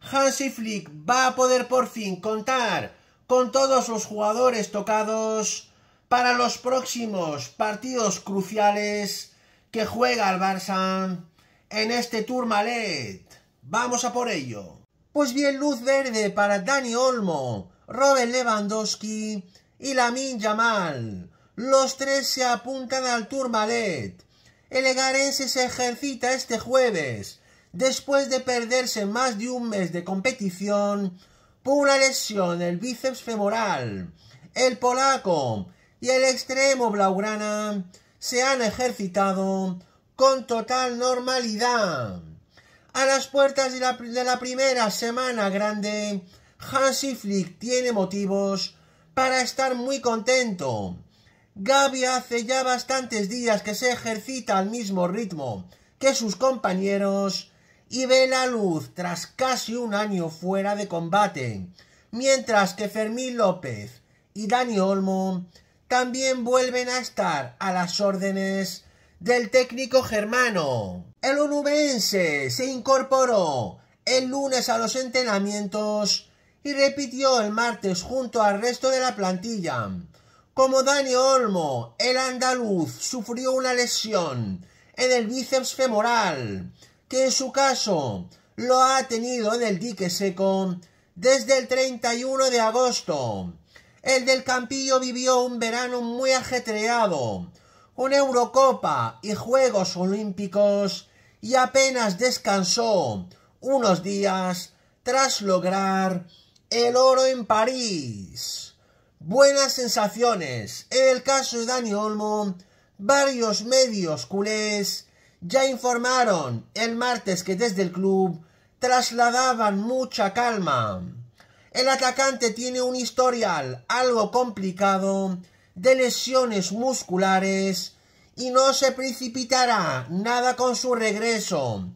Hansi Flick va a poder por fin contar con todos los jugadores tocados para los próximos partidos cruciales que juega el Barça en este Tourmalet. Vamos a por ello. Pues bien, luz verde para Dani Olmo, Robert Lewandowski y Lamin Yamal. Los tres se apuntan al Tourmalet. El Egarense se ejercita este jueves después de perderse más de un mes de competición por una lesión del bíceps femoral. El polaco y el extremo blaugrana se han ejercitado con total normalidad. A las puertas de la, de la primera semana grande, Hansi Flick tiene motivos para estar muy contento. Gaby hace ya bastantes días que se ejercita al mismo ritmo que sus compañeros y ve la luz tras casi un año fuera de combate, mientras que Fermín López y Dani Olmo también vuelven a estar a las órdenes del técnico germano. El unubense se incorporó el lunes a los entrenamientos y repitió el martes junto al resto de la plantilla. Como Dani Olmo, el andaluz sufrió una lesión en el bíceps femoral que su caso lo ha tenido en el dique seco desde el 31 de agosto. El del Campillo vivió un verano muy ajetreado, con Eurocopa y Juegos Olímpicos, y apenas descansó unos días tras lograr el oro en París. Buenas sensaciones. En el caso de Dani Olmo, varios medios culés ya informaron el martes que desde el club trasladaban mucha calma. El atacante tiene un historial algo complicado de lesiones musculares y no se precipitará nada con su regreso.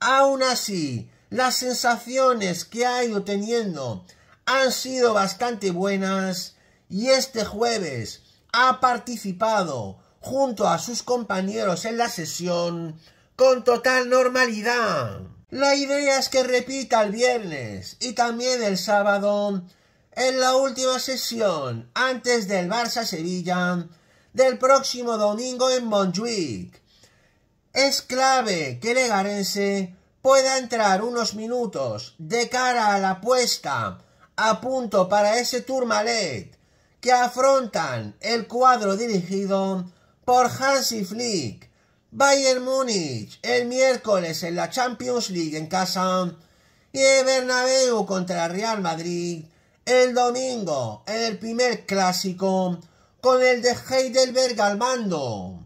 Aún así, las sensaciones que ha ido teniendo han sido bastante buenas y este jueves ha participado junto a sus compañeros en la sesión con total normalidad. La idea es que repita el viernes y también el sábado en la última sesión antes del Barça-Sevilla del próximo domingo en Montjuic. Es clave que Legarense pueda entrar unos minutos de cara a la puesta a punto para ese Tourmalet que afrontan el cuadro dirigido por Hansi Flick. Bayern Múnich el miércoles en la Champions League en casa y Bernabéu contra Real Madrid el domingo en el primer clásico con el de Heidelberg al mando.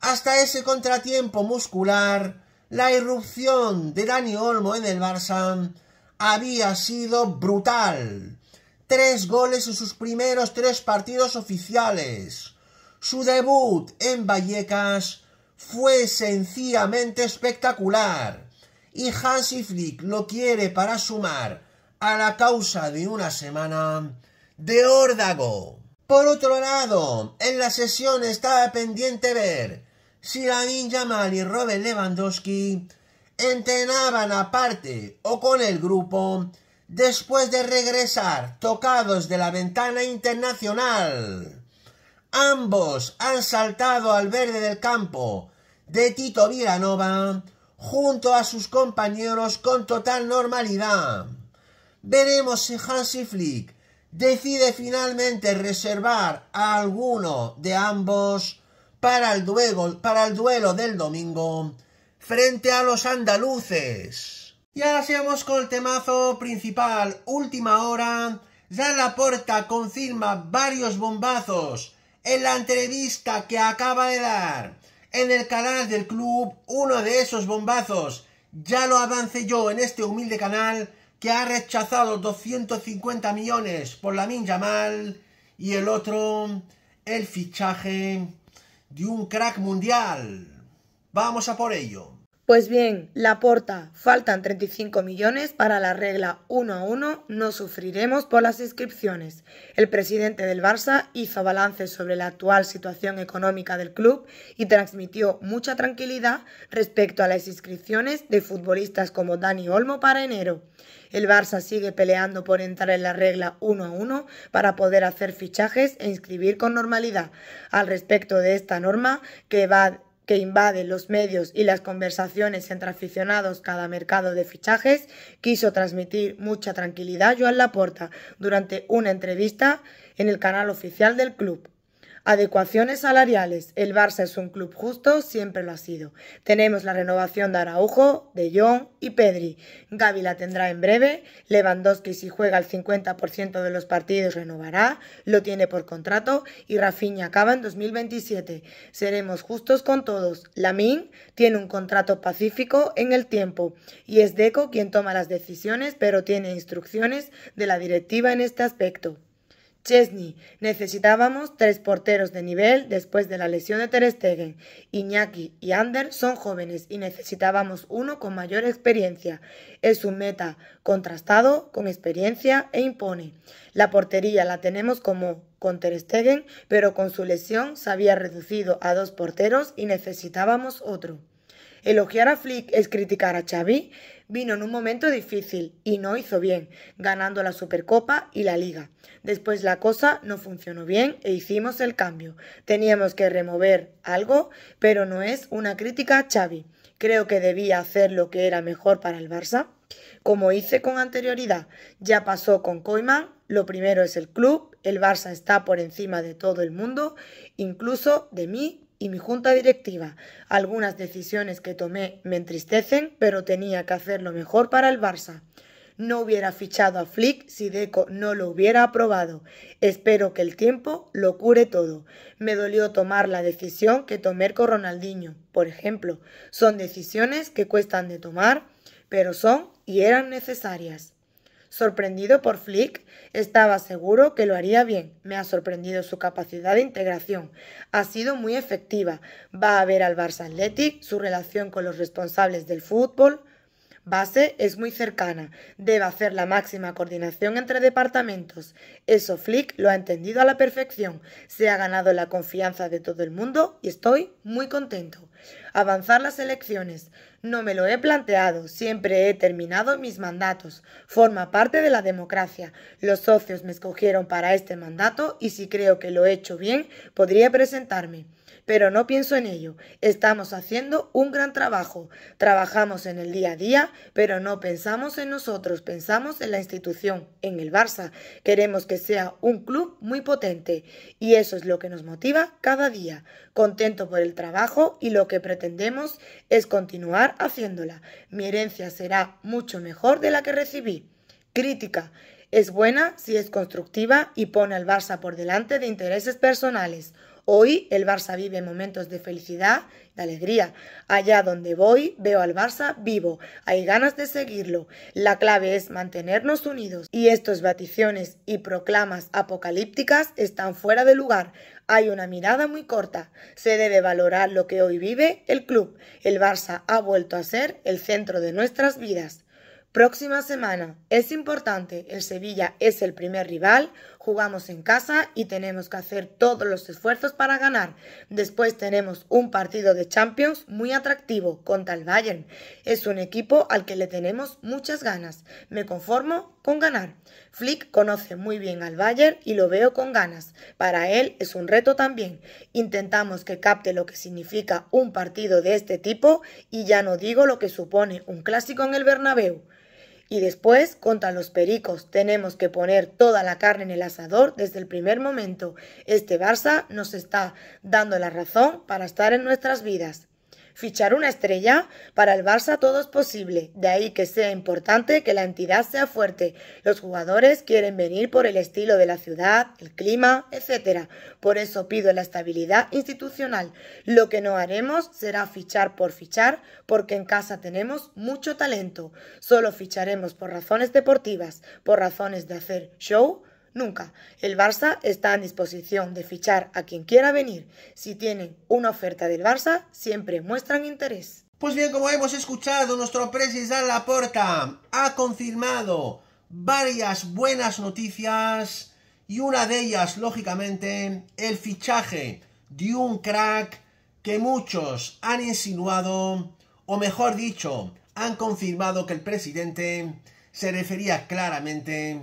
Hasta ese contratiempo muscular, la irrupción de Dani Olmo en el Barça había sido brutal. Tres goles en sus primeros tres partidos oficiales su debut en Vallecas fue sencillamente espectacular y Hansi Flick lo quiere para sumar a la causa de una semana de órdago. Por otro lado, en la sesión estaba pendiente ver si la ninja Mal y Robert Lewandowski entrenaban aparte o con el grupo después de regresar tocados de la ventana internacional. Ambos han saltado al verde del campo de Tito Villanova junto a sus compañeros con total normalidad. Veremos si Hansi Flick decide finalmente reservar a alguno de ambos para el duelo, para el duelo del domingo frente a los andaluces. Y ahora sigamos con el temazo principal, última hora. Ya la puerta confirma varios bombazos en la entrevista que acaba de dar en el canal del club uno de esos bombazos. Ya lo avance yo en este humilde canal que ha rechazado 250 millones por la mal y el otro, el fichaje de un crack mundial. Vamos a por ello. Pues bien, la porta, faltan 35 millones para la regla 1 a 1, no sufriremos por las inscripciones. El presidente del Barça hizo balance sobre la actual situación económica del club y transmitió mucha tranquilidad respecto a las inscripciones de futbolistas como Dani Olmo para enero. El Barça sigue peleando por entrar en la regla 1 a 1 para poder hacer fichajes e inscribir con normalidad. Al respecto de esta norma, que va que invade los medios y las conversaciones entre aficionados cada mercado de fichajes, quiso transmitir mucha tranquilidad Joan Laporta durante una entrevista en el canal oficial del club. Adecuaciones salariales. El Barça es un club justo, siempre lo ha sido. Tenemos la renovación de Araujo, de Jong y Pedri. Gaby la tendrá en breve. Lewandowski si juega el 50% de los partidos renovará, lo tiene por contrato y Rafinha acaba en 2027. Seremos justos con todos. MIN tiene un contrato pacífico en el tiempo y es Deco quien toma las decisiones, pero tiene instrucciones de la directiva en este aspecto. Chesney, necesitábamos tres porteros de nivel después de la lesión de Ter Stegen. Iñaki y Ander son jóvenes y necesitábamos uno con mayor experiencia. Es un meta contrastado, con experiencia e impone. La portería la tenemos como con Ter Stegen, pero con su lesión se había reducido a dos porteros y necesitábamos otro. Elogiar a Flick es criticar a Xavi vino en un momento difícil y no hizo bien, ganando la Supercopa y la Liga. Después la cosa no funcionó bien e hicimos el cambio. Teníamos que remover algo, pero no es una crítica a Xavi. Creo que debía hacer lo que era mejor para el Barça. Como hice con anterioridad, ya pasó con Koeman, lo primero es el club, el Barça está por encima de todo el mundo, incluso de mí y mi junta directiva. Algunas decisiones que tomé me entristecen, pero tenía que hacer lo mejor para el Barça. No hubiera fichado a Flick si Deco no lo hubiera aprobado. Espero que el tiempo lo cure todo. Me dolió tomar la decisión que tomé con Ronaldinho, por ejemplo. Son decisiones que cuestan de tomar, pero son y eran necesarias. Sorprendido por Flick, estaba seguro que lo haría bien. Me ha sorprendido su capacidad de integración. Ha sido muy efectiva. Va a ver al Barça Athletic, su relación con los responsables del fútbol, base es muy cercana. Debe hacer la máxima coordinación entre departamentos. Eso Flick lo ha entendido a la perfección. Se ha ganado la confianza de todo el mundo y estoy muy contento. Avanzar las elecciones. No me lo he planteado. Siempre he terminado mis mandatos. Forma parte de la democracia. Los socios me escogieron para este mandato y si creo que lo he hecho bien, podría presentarme pero no pienso en ello. Estamos haciendo un gran trabajo. Trabajamos en el día a día, pero no pensamos en nosotros, pensamos en la institución, en el Barça. Queremos que sea un club muy potente y eso es lo que nos motiva cada día. Contento por el trabajo y lo que pretendemos es continuar haciéndola. Mi herencia será mucho mejor de la que recibí. Crítica. Es buena si es constructiva y pone al Barça por delante de intereses personales. Hoy el Barça vive momentos de felicidad, de alegría. Allá donde voy veo al Barça vivo. Hay ganas de seguirlo. La clave es mantenernos unidos. Y estos baticiones y proclamas apocalípticas están fuera de lugar. Hay una mirada muy corta. Se debe valorar lo que hoy vive el club. El Barça ha vuelto a ser el centro de nuestras vidas. Próxima semana. Es importante. El Sevilla es el primer rival. Jugamos en casa y tenemos que hacer todos los esfuerzos para ganar. Después tenemos un partido de Champions muy atractivo contra el Bayern. Es un equipo al que le tenemos muchas ganas. Me conformo con ganar. Flick conoce muy bien al Bayern y lo veo con ganas. Para él es un reto también. Intentamos que capte lo que significa un partido de este tipo y ya no digo lo que supone un clásico en el Bernabéu. Y después, contra los pericos, tenemos que poner toda la carne en el asador desde el primer momento. Este Barça nos está dando la razón para estar en nuestras vidas. Fichar una estrella para el Barça todo es posible, de ahí que sea importante que la entidad sea fuerte. Los jugadores quieren venir por el estilo de la ciudad, el clima, etc. Por eso pido la estabilidad institucional. Lo que no haremos será fichar por fichar, porque en casa tenemos mucho talento. Solo ficharemos por razones deportivas, por razones de hacer show Nunca. El Barça está en disposición de fichar a quien quiera venir. Si tienen una oferta del Barça, siempre muestran interés. Pues bien, como hemos escuchado, nuestro presidente Laporta ha confirmado varias buenas noticias y una de ellas, lógicamente, el fichaje de un crack que muchos han insinuado, o mejor dicho, han confirmado que el presidente se refería claramente